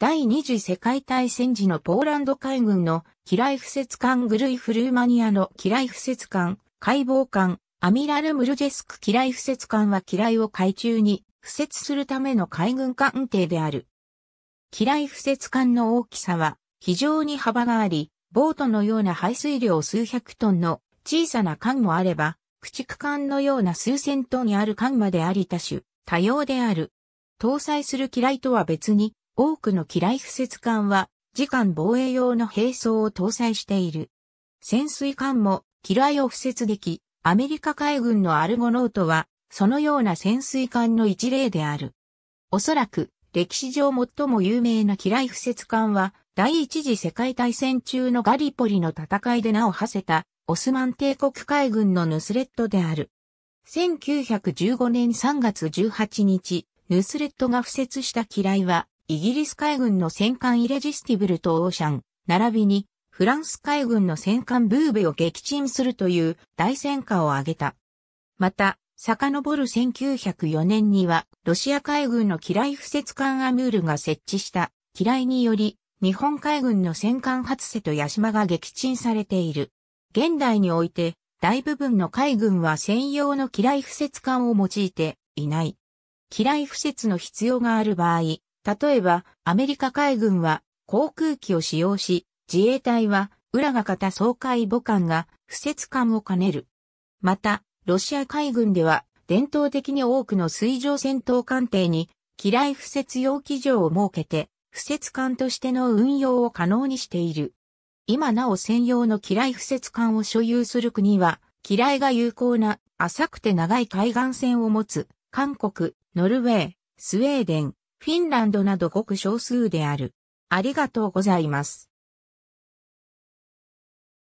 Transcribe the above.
第二次世界大戦時のポーランド海軍の機雷不設艦グルイフルーマニアの機雷不設艦、解剖艦、アミラルムルジェスク機雷不設艦は機雷を海中に不設するための海軍艦艇である。機雷不設艦の大きさは非常に幅があり、ボートのような排水量数百トンの小さな艦もあれば、駆逐艦のような数千トンにある艦まであり多種、多様である。搭載する機雷とは別に、多くの機雷不設艦は、時間防衛用の兵装を搭載している。潜水艦も機雷を敷設でき、アメリカ海軍のアルゴノートは、そのような潜水艦の一例である。おそらく、歴史上最も有名な機雷不設艦は、第一次世界大戦中のガリポリの戦いで名を馳せた、オスマン帝国海軍のヌスレットである。1915年3月18日、ヌスレットが付設した機雷は、イギリス海軍の戦艦イレジスティブルとオーシャン、並びにフランス海軍の戦艦ブーベを撃沈するという大戦果を挙げた。また、遡る1904年には、ロシア海軍の機雷不設艦アムールが設置した機雷により、日本海軍の戦艦初瀬と八島が撃沈されている。現代において、大部分の海軍は専用の機雷不設艦を用いていない。機雷不設の必要がある場合、例えば、アメリカ海軍は航空機を使用し、自衛隊は裏が型総海母艦が不設艦を兼ねる。また、ロシア海軍では伝統的に多くの水上戦闘艦艇に機雷不設用機場を設けて、不設艦としての運用を可能にしている。今なお専用の機雷不設艦を所有する国は、機雷が有効な浅くて長い海岸線を持つ、韓国、ノルウェー、スウェーデン、フィンランドなどごく少数である。ありがとうございます。